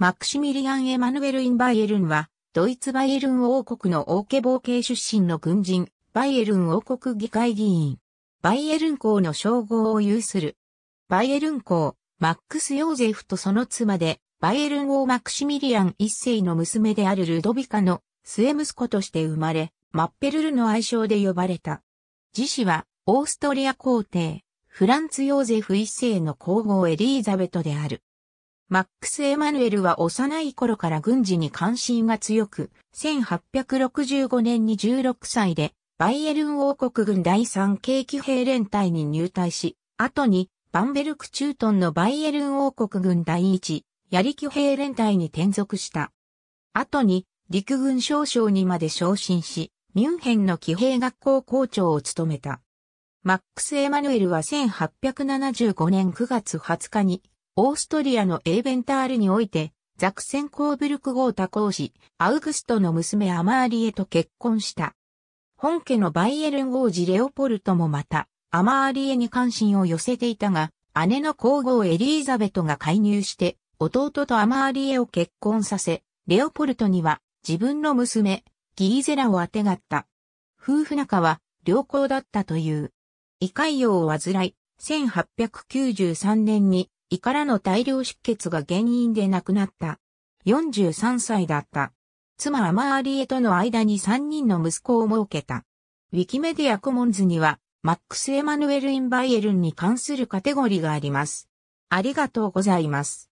マクシミリアン・エマヌエル・イン・バイエルンは、ドイツバイエルン王国の王家冒系出身の軍人、バイエルン王国議会議員。バイエルン公の称号を有する。バイエルン公、マックス・ヨーゼフとその妻で、バイエルン王マクシミリアン一世の娘であるルドビカの末息子として生まれ、マッペルルの愛称で呼ばれた。自死は、オーストリア皇帝、フランツ・ヨーゼフ一世の皇后エリーザベトである。マックス・エマヌエルは幼い頃から軍事に関心が強く、1865年に16歳で、バイエルン王国軍第3軽騎兵連隊に入隊し、後に、バンベルク中東のバイエルン王国軍第1、槍騎兵連隊に転属した。後に、陸軍少将にまで昇進し、ミュンヘンの騎兵学校校長を務めた。マックス・エマヌエルは1875年9月20日にオーストリアのエーベンタールにおいて、ザクセンコーブルク号多公子、アウグストの娘アマーリエと結婚した。本家のバイエルン王子レオポルトもまた、アマーリエに関心を寄せていたが、姉の皇后エリーザベトが介入して、弟とアマーリエを結婚させ、レオポルトには自分の娘、ギーゼラをあてがった。夫婦仲は良好だったという。異界用を患い、1893年に胃からの大量出血が原因で亡くなった。43歳だった。妻アマーリエとの間に3人の息子を設けた。ウィキメディアコモンズには、マックス・エマヌエル・インバイエルンに関するカテゴリーがあります。ありがとうございます。